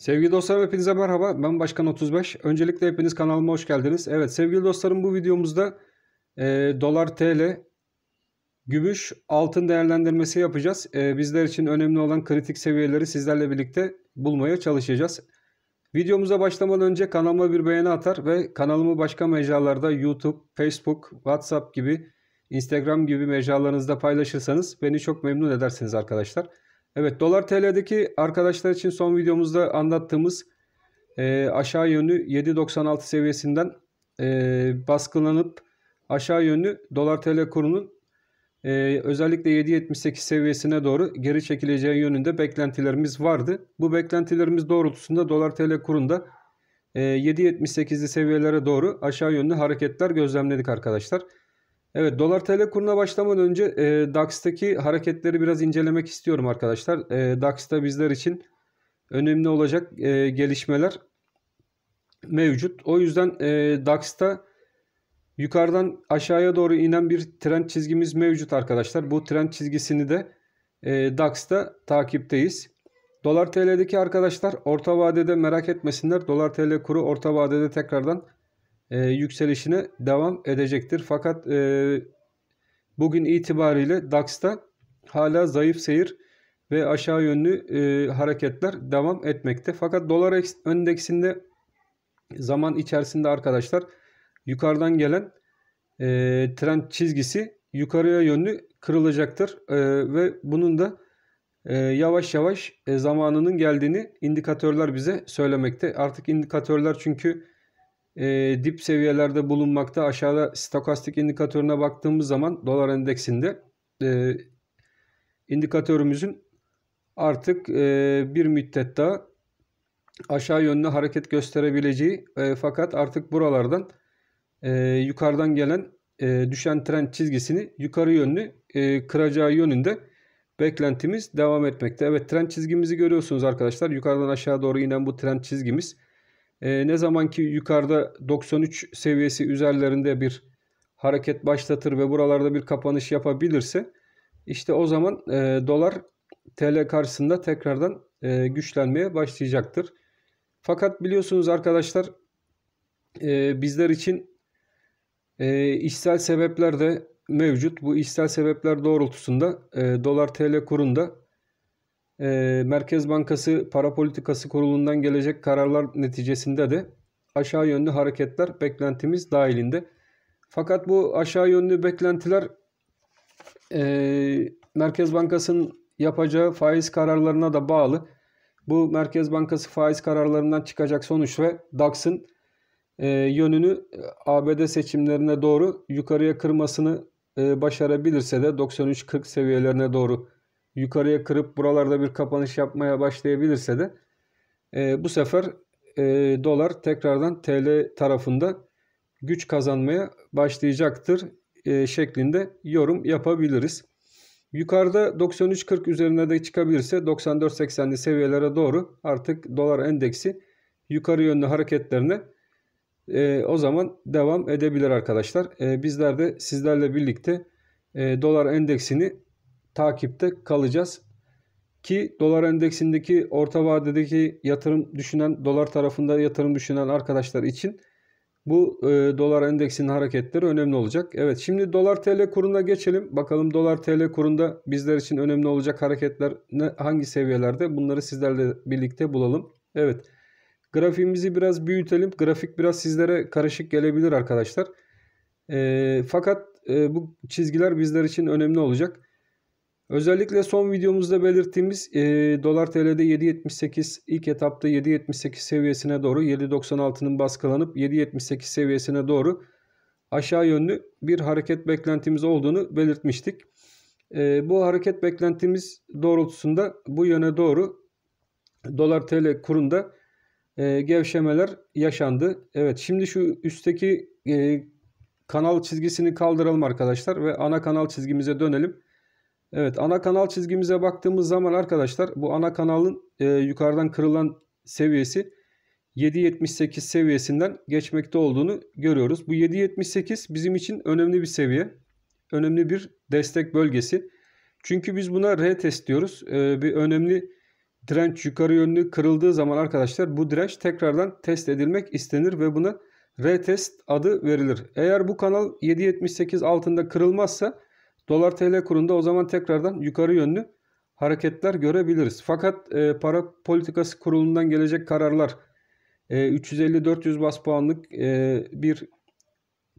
Sevgili dostlarım hepinize merhaba. Ben Başkan 35. Öncelikle hepiniz kanalıma hoş geldiniz. Evet sevgili dostlarım bu videomuzda e, dolar TL gümüş altın değerlendirmesi yapacağız. E, bizler için önemli olan kritik seviyeleri sizlerle birlikte bulmaya çalışacağız. Videomuza başlamadan önce kanalıma bir beğeni atar ve kanalımı başka mecralarda YouTube, Facebook, WhatsApp gibi Instagram gibi mecralarınızda paylaşırsanız beni çok memnun edersiniz arkadaşlar. Arkadaşlar. Evet dolar TL'deki arkadaşlar için son videomuzda anlattığımız e, aşağı yönü 7.96 seviyesinden e, baskılanıp aşağı yönü dolar TL kurunun e, özellikle 7.78 seviyesine doğru geri çekileceği yönünde beklentilerimiz vardı. Bu beklentilerimiz doğrultusunda dolar TL kurunda e, 7.78'li seviyelere doğru aşağı yönlü hareketler gözlemledik arkadaşlar. Evet dolar tl kuruna başlamadan önce e, DAX'taki hareketleri biraz incelemek istiyorum arkadaşlar. E, DAX'ta bizler için önemli olacak e, gelişmeler mevcut. O yüzden e, DAX'ta yukarıdan aşağıya doğru inen bir trend çizgimiz mevcut arkadaşlar. Bu trend çizgisini de e, DAX'ta takipteyiz. Dolar TL'deki arkadaşlar orta vadede merak etmesinler. Dolar TL kuru orta vadede tekrardan e, yükselişine devam edecektir. Fakat e, bugün itibariyle DAX'ta hala zayıf seyir ve aşağı yönlü e, hareketler devam etmekte. Fakat dolar endeksinde zaman içerisinde arkadaşlar yukarıdan gelen e, trend çizgisi yukarıya yönlü kırılacaktır e, ve bunun da e, yavaş yavaş e, zamanının geldiğini indikatörler bize söylemekte. Artık indikatörler çünkü e, dip seviyelerde bulunmakta. Aşağıda stokastik indikatörüne baktığımız zaman dolar endeksinde e, indikatörümüzün artık e, bir müddet daha aşağı yönlü hareket gösterebileceği e, fakat artık buralardan e, yukarıdan gelen e, düşen trend çizgisini yukarı yönlü e, kıracağı yönünde beklentimiz devam etmekte. Evet trend çizgimizi görüyorsunuz arkadaşlar. Yukarıdan aşağı doğru inen bu trend çizgimiz e, ne zaman ki yukarıda 93 seviyesi üzerlerinde bir hareket başlatır ve buralarda bir kapanış yapabilirse işte o zaman e, dolar TL karşısında tekrardan e, güçlenmeye başlayacaktır. Fakat biliyorsunuz arkadaşlar e, bizler için e, işsel sebepler de mevcut. Bu işsel sebepler doğrultusunda e, dolar TL kurunda ee, Merkez Bankası Para Politikası Kurulu'ndan gelecek kararlar neticesinde de aşağı yönlü hareketler beklentimiz dahilinde. Fakat bu aşağı yönlü beklentiler e, Merkez Bankası'nın yapacağı faiz kararlarına da bağlı. Bu Merkez Bankası faiz kararlarından çıkacak sonuç ve DAX'ın e, yönünü ABD seçimlerine doğru yukarıya kırmasını e, başarabilirse de 9340 seviyelerine doğru yukarıya kırıp buralarda bir kapanış yapmaya başlayabilirse de e, bu sefer e, dolar tekrardan TL tarafında güç kazanmaya başlayacaktır e, şeklinde yorum yapabiliriz. Yukarıda 93.40 üzerine de çıkabilirse 94.80'li seviyelere doğru artık dolar endeksi yukarı yönlü hareketlerine e, o zaman devam edebilir arkadaşlar. E, bizler de sizlerle birlikte e, dolar endeksini takipte kalacağız. Ki dolar endeksindeki orta vadedeki yatırım düşünen, dolar tarafında yatırım düşünen arkadaşlar için bu e, dolar endeksinin hareketleri önemli olacak. Evet şimdi dolar TL kuruna geçelim. Bakalım dolar TL kurunda bizler için önemli olacak hareketler ne, hangi seviyelerde bunları sizlerle birlikte bulalım. Evet grafiğimizi biraz büyütelim. Grafik biraz sizlere karışık gelebilir arkadaşlar. E, fakat e, bu çizgiler bizler için önemli olacak. Özellikle son videomuzda belirttiğimiz e, dolar TL'de 7.78 ilk etapta 7.78 seviyesine doğru 7.96'nın baskılanıp 7.78 seviyesine doğru aşağı yönlü bir hareket beklentimiz olduğunu belirtmiştik. E, bu hareket beklentimiz doğrultusunda bu yöne doğru dolar TL kurunda e, gevşemeler yaşandı. Evet şimdi şu üstteki e, kanal çizgisini kaldıralım arkadaşlar ve ana kanal çizgimize dönelim. Evet ana kanal çizgimize baktığımız zaman arkadaşlar bu ana kanalın e, yukarıdan kırılan seviyesi 7.78 seviyesinden geçmekte olduğunu görüyoruz. Bu 7.78 bizim için önemli bir seviye. Önemli bir destek bölgesi. Çünkü biz buna retest diyoruz. E, bir önemli direnç yukarı yönlü kırıldığı zaman arkadaşlar bu direnç tekrardan test edilmek istenir ve buna retest adı verilir. Eğer bu kanal 7.78 altında kırılmazsa Dolar TL kurunda o zaman tekrardan yukarı yönlü hareketler görebiliriz. Fakat e, para politikası kurulundan gelecek kararlar e, 350-400 bas puanlık e, bir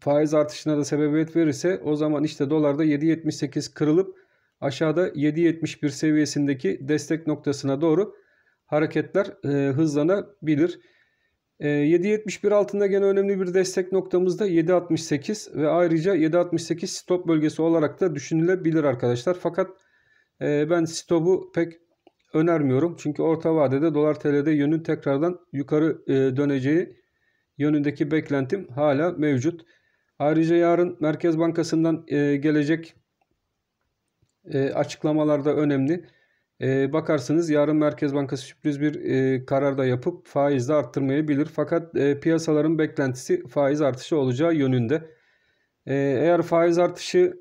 faiz artışına da sebebiyet verirse o zaman işte dolarda 7.78 kırılıp aşağıda 7.71 seviyesindeki destek noktasına doğru hareketler e, hızlanabilir. 7.71 ee, altında gene önemli bir destek noktamız da 7.68 ve ayrıca 7.68 stop bölgesi olarak da düşünülebilir arkadaşlar. Fakat e, ben stopu pek önermiyorum. Çünkü orta vadede dolar TL'de yönün tekrardan yukarı e, döneceği yönündeki beklentim hala mevcut. Ayrıca yarın Merkez Bankası'ndan e, gelecek açıklamalarda açıklamalar önemli e, bakarsınız yarın Merkez Bankası sürpriz bir e, karar da yapıp faiz de arttırmayabilir. Fakat e, piyasaların beklentisi faiz artışı olacağı yönünde. E, eğer faiz artışı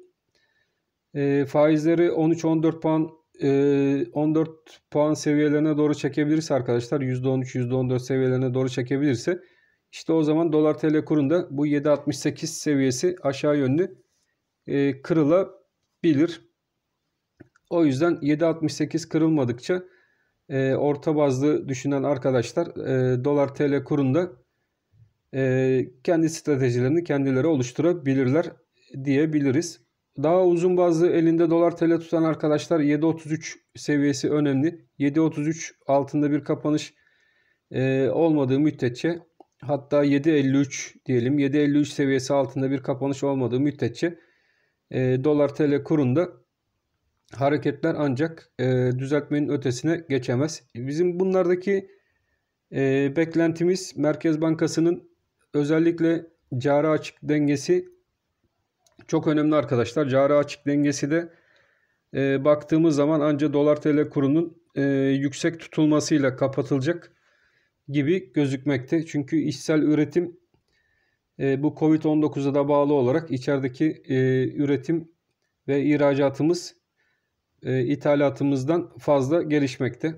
e, faizleri 13-14 puan e, 14 puan seviyelerine doğru çekebilirse arkadaşlar %13 %14 seviyelerine doğru çekebilirse işte o zaman dolar tl kurunda bu 7.68 seviyesi aşağı yönlü e, kırılabilir. O yüzden 7.68 kırılmadıkça e, orta bazlı düşünen arkadaşlar e, dolar tl kurunda e, kendi stratejilerini kendileri oluşturabilirler diyebiliriz. Daha uzun bazlı elinde dolar tl tutan arkadaşlar 7.33 seviyesi önemli. 7.33 altında bir kapanış e, olmadığı müddetçe hatta 7.53 diyelim 7.53 seviyesi altında bir kapanış olmadığı müddetçe e, dolar tl kurunda hareketler ancak e, düzeltmenin ötesine geçemez. Bizim bunlardaki e, beklentimiz Merkez Bankası'nın özellikle cari açık dengesi çok önemli arkadaşlar. Cari açık dengesi de e, baktığımız zaman ancak dolar tl kurunun e, yüksek tutulmasıyla kapatılacak gibi gözükmekte. Çünkü işsel üretim e, bu Covid-19'a da bağlı olarak içerideki e, üretim ve ihracatımız e, ithalatımızdan fazla gelişmekte.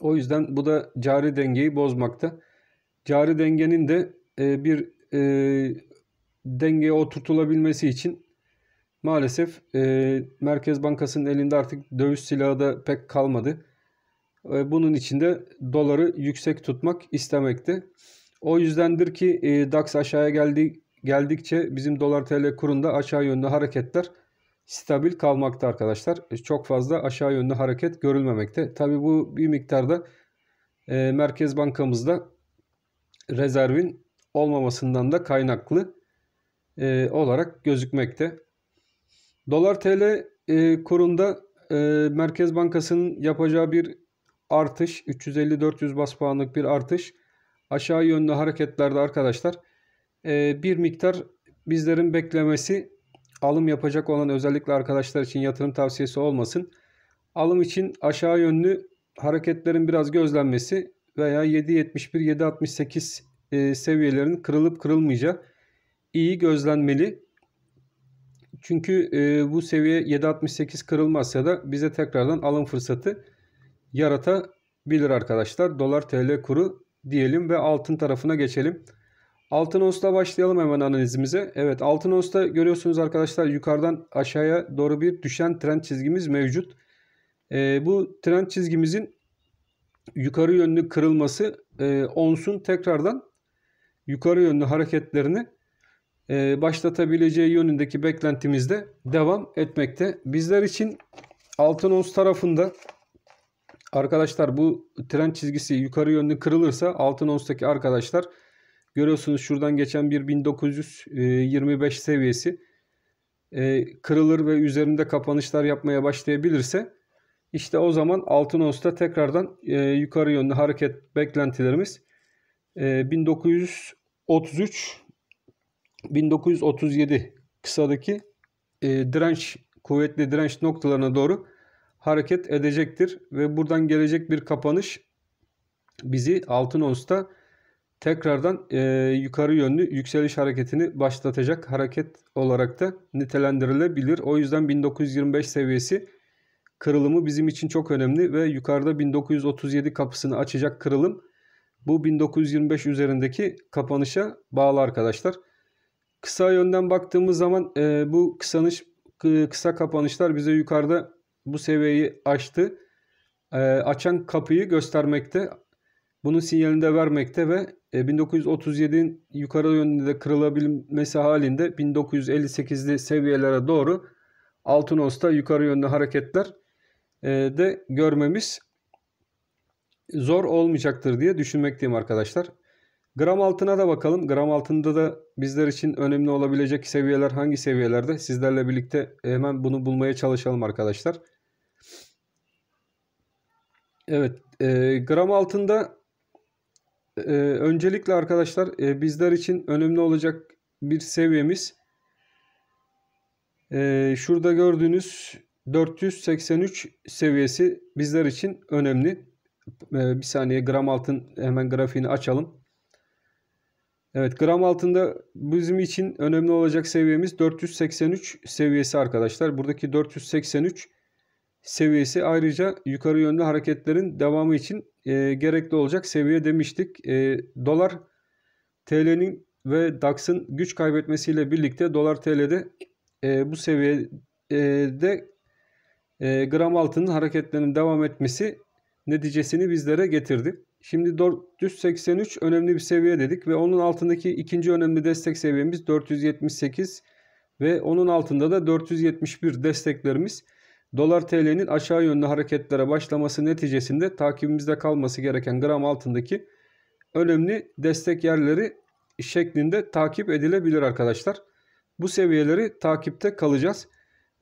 O yüzden bu da cari dengeyi bozmakta. Cari dengenin de e, bir e, dengeye oturtulabilmesi için maalesef e, Merkez Bankası'nın elinde artık döviz silahı da pek kalmadı. E, bunun için de doları yüksek tutmak istemekte. O yüzdendir ki e, DAX aşağıya geldi, geldikçe bizim dolar TL kurunda aşağı yönlü hareketler stabil kalmakta arkadaşlar. E, çok fazla aşağı yönlü hareket görülmemekte. Tabi bu bir miktarda e, Merkez Bankamızda rezervin olmamasından da kaynaklı e, olarak gözükmekte. Dolar TL e, kurunda e, Merkez Bankası'nın yapacağı bir artış 350-400 bas puanlık bir artış aşağı yönlü hareketlerde arkadaşlar e, bir miktar bizlerin beklemesi alım yapacak olan özellikle arkadaşlar için yatırım tavsiyesi olmasın. Alım için aşağı yönlü hareketlerin biraz gözlenmesi veya 7.71-7.68 e, seviyelerin kırılıp kırılmayacağı iyi gözlenmeli. Çünkü e, bu seviye 7.68 kırılmazsa da bize tekrardan alım fırsatı yaratabilir arkadaşlar. Dolar TL kuru diyelim ve altın tarafına geçelim. Altın onsla başlayalım hemen analizimize. Evet altın onsla görüyorsunuz arkadaşlar yukarıdan aşağıya doğru bir düşen trend çizgimiz mevcut. E, bu trend çizgimizin yukarı yönlü kırılması e, onsun tekrardan yukarı yönlü hareketlerini e, başlatabileceği yönündeki beklentimizde devam etmekte. Bizler için altın ons tarafında arkadaşlar bu trend çizgisi yukarı yönlü kırılırsa altın onstaki arkadaşlar Görüyorsunuz şuradan geçen bir 1925 e, seviyesi e, kırılır ve üzerinde kapanışlar yapmaya başlayabilirse işte o zaman altın osta tekrardan e, yukarı yönlü hareket beklentilerimiz 1933 1937 kısadaki direnç kuvvetli direnç noktalarına doğru hareket edecektir ve buradan gelecek bir kapanış bizi altın osta tekrardan e, yukarı yönlü yükseliş hareketini başlatacak hareket olarak da nitelendirilebilir. O yüzden 1925 seviyesi kırılımı bizim için çok önemli ve yukarıda 1937 kapısını açacak kırılım bu 1925 üzerindeki kapanışa bağlı arkadaşlar. Kısa yönden baktığımız zaman e, bu kısanış kısa kapanışlar bize yukarıda bu seviyeyi açtı E, açan kapıyı göstermekte. Bunun sinyalini de vermekte ve 1937'in e, yukarı yönünde de kırılabilmesi halinde 1958'li seviyelere doğru Altınos'ta yukarı yönlü hareketler e, de görmemiz zor olmayacaktır diye düşünmekteyim arkadaşlar. Gram altına da bakalım. Gram altında da bizler için önemli olabilecek seviyeler hangi seviyelerde? Sizlerle birlikte hemen bunu bulmaya çalışalım arkadaşlar. Evet, e, gram altında e, öncelikle arkadaşlar e, bizler için önemli olacak bir seviyemiz e, şurada gördüğünüz 483 seviyesi bizler için önemli. E, bir saniye gram altın hemen grafiğini açalım. Evet gram altında bizim için önemli olacak seviyemiz 483 seviyesi arkadaşlar. Buradaki 483 seviyesi ayrıca yukarı yönlü hareketlerin devamı için e, gerekli olacak seviye demiştik. E, dolar TL'nin ve DAX'ın güç kaybetmesiyle birlikte dolar TL'de e, bu seviyede e, e, gram altının hareketlerinin devam etmesi neticesini bizlere getirdi. Şimdi 483 önemli bir seviye dedik ve onun altındaki ikinci önemli destek seviyemiz 478 ve onun altında da 471 desteklerimiz Dolar TL'nin aşağı yönlü hareketlere başlaması neticesinde takibimizde kalması gereken gram altındaki önemli destek yerleri şeklinde takip edilebilir arkadaşlar. Bu seviyeleri takipte kalacağız.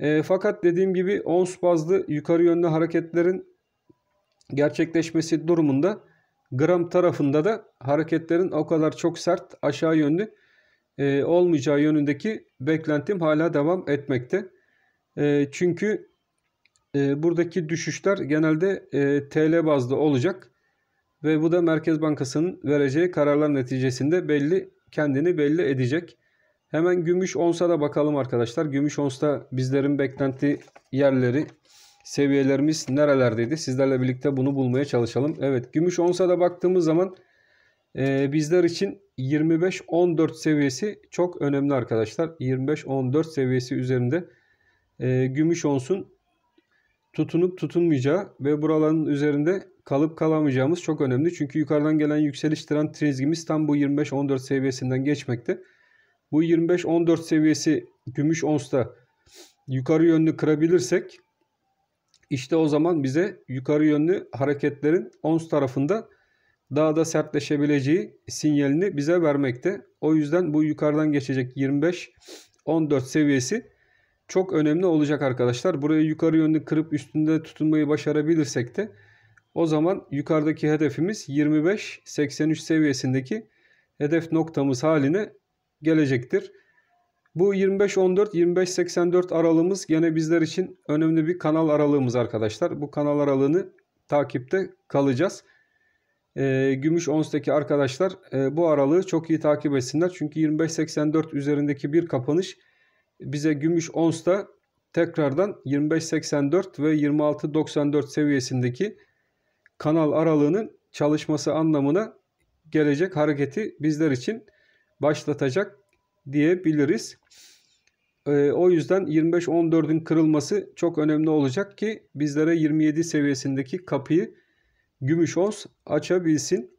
E, fakat dediğim gibi ons bazlı yukarı yönlü hareketlerin gerçekleşmesi durumunda gram tarafında da hareketlerin o kadar çok sert aşağı yönlü e, olmayacağı yönündeki beklentim hala devam etmekte. E, çünkü e, buradaki düşüşler genelde e, TL bazlı olacak ve bu da Merkez Bankası'nın vereceği kararlar neticesinde belli kendini belli edecek. Hemen gümüş onsa da bakalım arkadaşlar. Gümüş onsta bizlerin beklenti yerleri seviyelerimiz nerelerdeydi? Sizlerle birlikte bunu bulmaya çalışalım. Evet gümüş onsa da baktığımız zaman e, bizler için 25-14 seviyesi çok önemli arkadaşlar. 25-14 seviyesi üzerinde e, gümüş onsun tutunup tutunmayacağı ve buraların üzerinde kalıp kalamayacağımız çok önemli. Çünkü yukarıdan gelen yükseliş trend çizgimiz tam bu 25-14 seviyesinden geçmekte. Bu 25-14 seviyesi gümüş onsta yukarı yönlü kırabilirsek işte o zaman bize yukarı yönlü hareketlerin ons tarafında daha da sertleşebileceği sinyalini bize vermekte. O yüzden bu yukarıdan geçecek 25-14 seviyesi çok önemli olacak arkadaşlar. Burayı yukarı yönlü kırıp üstünde tutunmayı başarabilirsek de o zaman yukarıdaki hedefimiz 25-83 seviyesindeki hedef noktamız haline gelecektir. Bu 25-14-25-84 aralığımız gene bizler için önemli bir kanal aralığımız arkadaşlar. Bu kanal aralığını takipte kalacağız. E, Gümüş Ons'taki arkadaşlar e, bu aralığı çok iyi takip etsinler. Çünkü 25-84 üzerindeki bir kapanış bize gümüş onsta tekrardan 25.84 ve 26.94 seviyesindeki kanal aralığının çalışması anlamına gelecek hareketi bizler için başlatacak diyebiliriz. Ee, o yüzden 25.14'ün kırılması çok önemli olacak ki bizlere 27 seviyesindeki kapıyı gümüş ons açabilsin.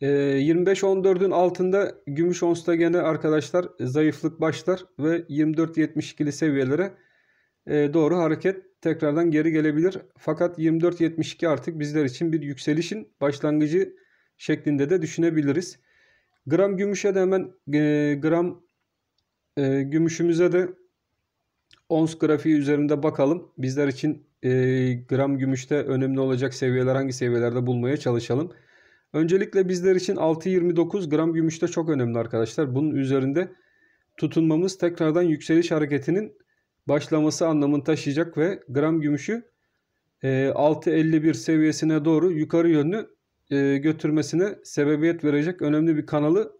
E, ee, 25-14'ün altında gümüş onsta gene arkadaşlar zayıflık başlar ve 24-72'li seviyelere e, doğru hareket tekrardan geri gelebilir. Fakat 24-72 artık bizler için bir yükselişin başlangıcı şeklinde de düşünebiliriz. Gram gümüşe de hemen e, gram e, gümüşümüze de ons grafiği üzerinde bakalım. Bizler için e, gram gümüşte önemli olacak seviyeler hangi seviyelerde bulmaya çalışalım. Öncelikle bizler için 6.29 gram gümüşte çok önemli arkadaşlar. Bunun üzerinde tutunmamız tekrardan yükseliş hareketinin başlaması anlamını taşıyacak ve gram gümüşü 6.51 e, seviyesine doğru yukarı yönlü e, götürmesine sebebiyet verecek önemli bir kanalı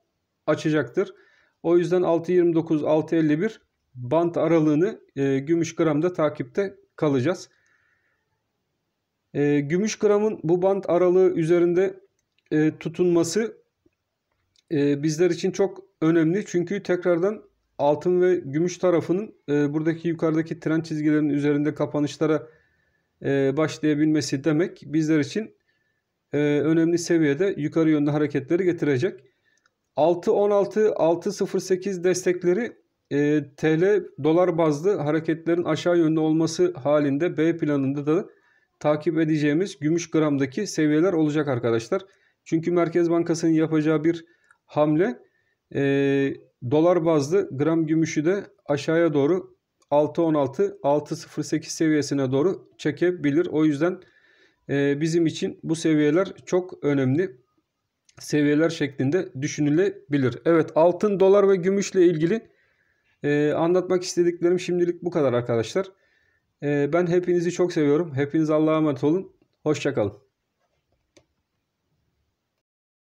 açacaktır. O yüzden 6.29 6.51 bant aralığını e, gümüş gramda takipte kalacağız. Gümüş gramın bu bant aralığı üzerinde e, tutunması e, bizler için çok önemli. Çünkü tekrardan altın ve gümüş tarafının e, buradaki yukarıdaki tren çizgilerinin üzerinde kapanışlara e, başlayabilmesi demek bizler için e, önemli seviyede yukarı yönde hareketleri getirecek. 6.16, 6.08 destekleri e, TL dolar bazlı hareketlerin aşağı yönde olması halinde B planında da takip edeceğimiz gümüş gramdaki seviyeler olacak arkadaşlar. Çünkü Merkez Bankası'nın yapacağı bir hamle e, dolar bazlı gram gümüşü de aşağıya doğru 6.16 6.08 seviyesine doğru çekebilir. O yüzden e, bizim için bu seviyeler çok önemli seviyeler şeklinde düşünülebilir. Evet altın, dolar ve gümüşle ilgili e, anlatmak istediklerim şimdilik bu kadar arkadaşlar. E, ben hepinizi çok seviyorum. Hepiniz Allah'a emanet olun. Hoşçakalın.